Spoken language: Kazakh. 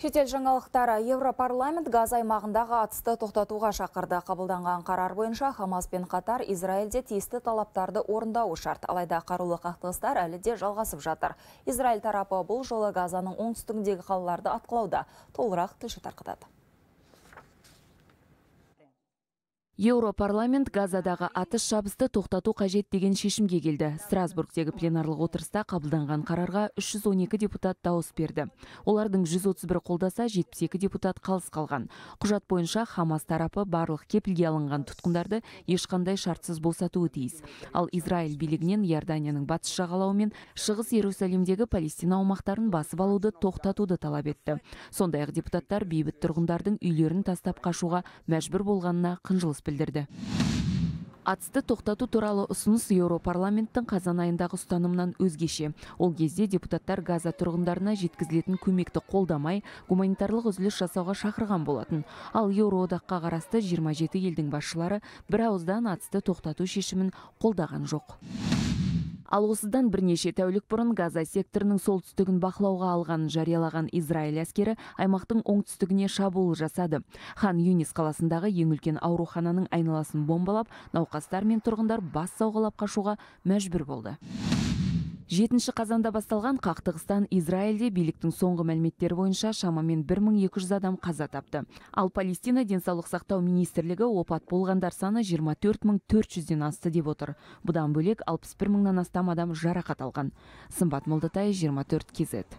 Шетел жаңалықтары Европарламент ғаз аймағындағы атысты тоқтатуға шақырды. Қабылданған қарар бойынша Хамас пен қатар Израильде тиісті талаптарды орында шарт. Алайда қарулы қақтығыстар әлі де жалғасып жатыр. Израиль тарапы бұл жолы Газаның дегі қалаларды атқылауда. Толырақ тілші тарқытады. Еуропарламент Газадағы атыс шабысты тоқтату қажет деген шешімге келді. Страсбургтегі пленарлық отырыста қабылданған қарарға 312 депутат дауыс берді. Олардың 131 қолдаса 72 депутат қалыс қалған. Құжат бойынша Хамас тарапы барлық кепілге алынған тұтқындарды ешқандай шартсыз босатуы тиіс. Ал Израиль билігінен Ярданияның батыс жағалауы мен Шығыс Иерусалимдегі Палестина аумақтарын басып алуды тоқтатуды талап етті. Сондай-ақ депутаттар бейбіт тұрғындардың үйлерін тастап қашуға мәжбүр болғанына қынжылыс білдірді атысты тоқтату туралы ұсыныс еуропарламенттің қазан айындағы ұстанымынан өзгеше ол кезде депутаттар газа тұрғындарына жеткізілетін көмекті қолдамай гуманитарлық үзіліс жасауға шақырған болатын ал еуроодаққа қарасты 27 елдің басшылары бір ауыздан атысты тоқтату шешімін қолдаған жоқ ал осыдан бірнеше тәулік бұрын газа секторының солтүстігін бақылауға алған жариялаған израиль әскері аймақтың оңтүстігіне шабуыл жасады хан юнис қаласындағы ең үлкен аурухананың айналасын бомбалап науқастар мен тұрғындар бас сауғалап қашуға мәжбүр болды жетінші қазанда басталған қақтығыстан израильде биліктің соңғы мәліметтері бойынша шамамен 1200 адам қаза тапты ал палестина денсаулық сақтау министрлігі опат болғандар саны 24400-ден асты деп отыр бұдан бөлек 61 мыңнан астам адам жарақат алған сымбат Молдатай 24 кезет.